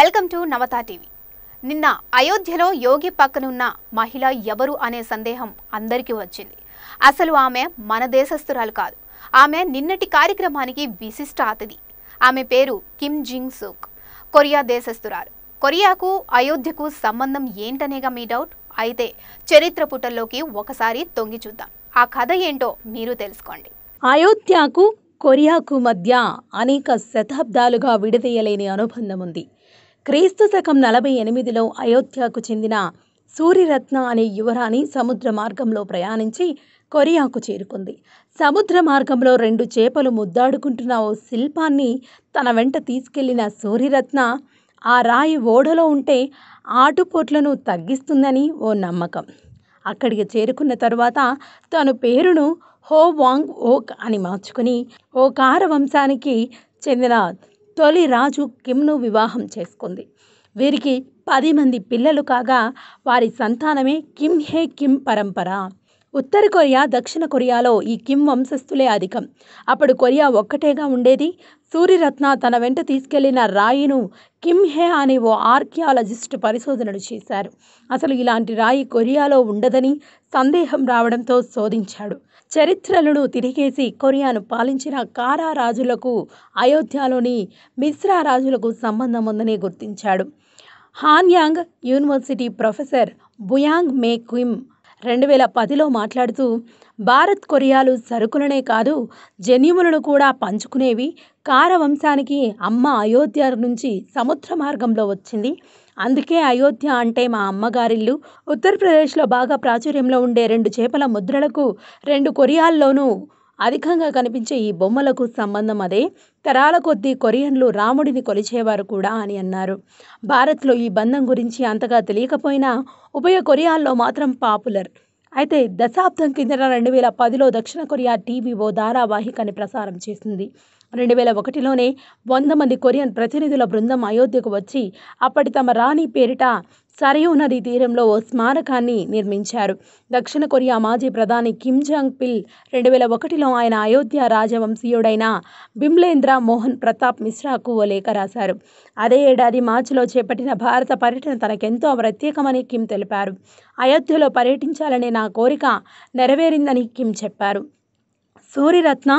welcome to Navata TV నిన్న అయోధ్యలో యోగి పక్కనున్న మహిళ ఎవరు అనే సందేహం అందరికీ వచ్చింది అసలు ఆమె మన దేశస్థురాలు కాదు ఆమె నిన్నటి కార్యక్రమానికి విశిష్ట అతిథి ఆమె పేరు కిమ్ జింగ్ సూక్ కొరియా దేశస్థురాలు కొరియాకు అయోధ్యకు సంబంధం ఏంటనేగా మీ డౌట్ అయితే చరిత్ర పుటల్లోకి ఒకసారి తొంగి చూద్దాం ఆ కథ ఏంటో మీరు తెలుసుకోండి అయోధ్యకు కొరియాకు మధ్య అనేక శతాబ్దాలుగా విడదీయలేని అనుబంధం ఉంది క్రీస్తు శకం నలభై ఎనిమిదిలో అయోధ్యకు చెందిన సూర్యరత్న అనే యువరాణి సముద్ర మార్గంలో ప్రయాణించి కొరియాకు చేరుకుంది సముద్ర మార్గంలో రెండు చేపలు ముద్దాడుకుంటున్న ఓ శిల్పాన్ని తన వెంట తీసుకెళ్లిన సూర్యరత్న ఆ రాయి ఓడలో ఉంటే ఆటుపోట్లను తగ్గిస్తుందని ఓ నమ్మకం అక్కడికి చేరుకున్న తర్వాత తను పేరును హో వాంగ్ ఓక్ అని మార్చుకుని ఓ కార వంశానికి చెందిన తొలి రాజు కిమ్ను వివాహం చేసుకుంది వీరికి పది మంది పిల్లలు కాగా వారి సంతానమే కిమ్ హే కిమ్ పరంపర ఉత్తర కొరియా దక్షిణ కొరియాలో ఈ కిమ్ వంశస్థులే అధికం అప్పుడు కొరియా ఒక్కటేగా ఉండేది సూర్యరత్న తన వెంట తీసుకెళ్లిన రాయిను కిమ్ హే అనే ఓ ఆర్కియాలజిస్ట్ పరిశోధనలు చేశారు అసలు ఇలాంటి రాయి కొరియాలో ఉండదని సందేహం రావడంతో శోధించాడు చరిత్రలను తిరిగేసి కొరియాను పాలించిన కారా రాజులకు అయోధ్యలోని మిశ్రా రాజులకు సంబంధం ఉందని గుర్తించాడు హాన్యాంగ్ యూనివర్సిటీ ప్రొఫెసర్ బుయాంగ్ మే క్విమ్ రెండు వేల పదిలో మాట్లాడుతూ భారత్ కొరియాలు సరుకులనే కాదు జన్యుములను కూడా పంచుకునేవి కార వంశానికి అమ్మ అయోధ్య నుంచి సముద్ర మార్గంలో వచ్చింది అందుకే అయోధ్య అంటే మా అమ్మగారిల్లు ఉత్తరప్రదేశ్లో బాగా ప్రాచుర్యంలో ఉండే రెండు చేపల ముద్రలకు రెండు కొరియాల్లోనూ అధికంగా కనిపించే ఈ బొమ్మలకు సంబంధం అదే తరాల కొద్దీ కొరియన్లు రాముడిని కొలిచేవారు కూడా అని అన్నారు భారత్లో ఈ బంధం గురించి అంతగా తెలియకపోయినా ఉభయ కొరియాల్లో మాత్రం పాపులర్ అయితే దశాబ్దం కిందట రెండు వేల పదిలో దక్షిణ కొరియా టీవీ ఓ ధారావాహికని ప్రసారం చేసింది రెండు వేల ఒకటిలోనే వంద మంది కొరియన్ ప్రతినిధుల బృందం అయోధ్యకు వచ్చి అప్పటి తమ రాణి పేరిట సరయూ నదీ తీరంలో ఓ స్మారకాన్ని నిర్మించారు దక్షిణ కొరియా మాజీ ప్రధాని కిమ్ జాంగ్ పిల్ రెండు వేల ఒకటిలో ఆయన అయోధ్య రాజవంశీయుడైన బిమ్లేంద్ర మోహన్ ప్రతాప్ మిశ్రాకు ఓ లేఖ రాశారు అదే ఏడాది మార్చిలో చేపట్టిన భారత పర్యటన తనకెంతో ప్రత్యేకమని కిమ్ తెలిపారు అయోధ్యలో పర్యటించాలనే నా కోరిక నెరవేరిందని కిమ్ చెప్పారు సూర్యరత్న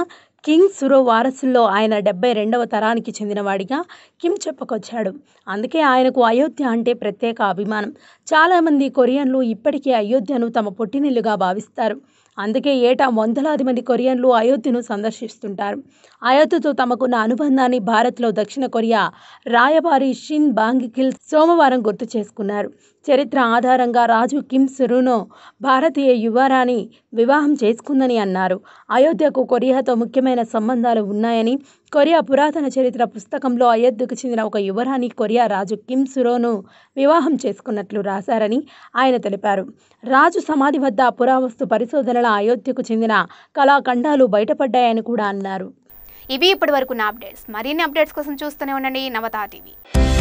కింగ్ సురో వారసుల్లో ఆయన డెబ్బై రెండవ తరానికి చెందినవాడిగా కిమ్ చెప్పుకొచ్చాడు అందుకే ఆయనకు అయోధ్య అంటే ప్రత్యేక అభిమానం చాలామంది కొరియన్లు ఇప్పటికీ అయోధ్యను తమ పుట్టినిల్లుగా భావిస్తారు అందుకే ఏటా వందలాది మంది కొరియన్లు అయోధ్యను సందర్శిస్తుంటారు అయోధ్యతో తమకున్న అనుబంధాన్ని భారత్లో దక్షిణ కొరియా రాయబారి షిన్ బాంగికిల్ సోమవారం గుర్తు చేసుకున్నారు చరిత్ర ఆధారంగా రాజు కిమ్ సురునో భారతీయ యువరాణి వివాహం చేసుకుందని అన్నారు అయోధ్యకు కొరియాతో ముఖ్యమైన సంబంధాలు ఉన్నాయని కొరియా పురాతన చరిత్ర పుస్తకంలో అయోధ్యకు చెందిన ఒక యువరాణి కొరియా రాజు కిమ్ సురోను వివాహం చేసుకున్నట్లు రాశారని ఆయన తెలిపారు రాజు సమాధి వద్ద పురావస్తు పరిశోధనల అయోధ్యకు చెందిన కళాఖండాలు బయటపడ్డాయని కూడా అన్నారు ఇవి ఇప్పటి వరకు నా అప్డేట్స్ మరిన్ని అప్డేట్స్ కోసం చూస్తూనే ఉండండి నవతా టీవీ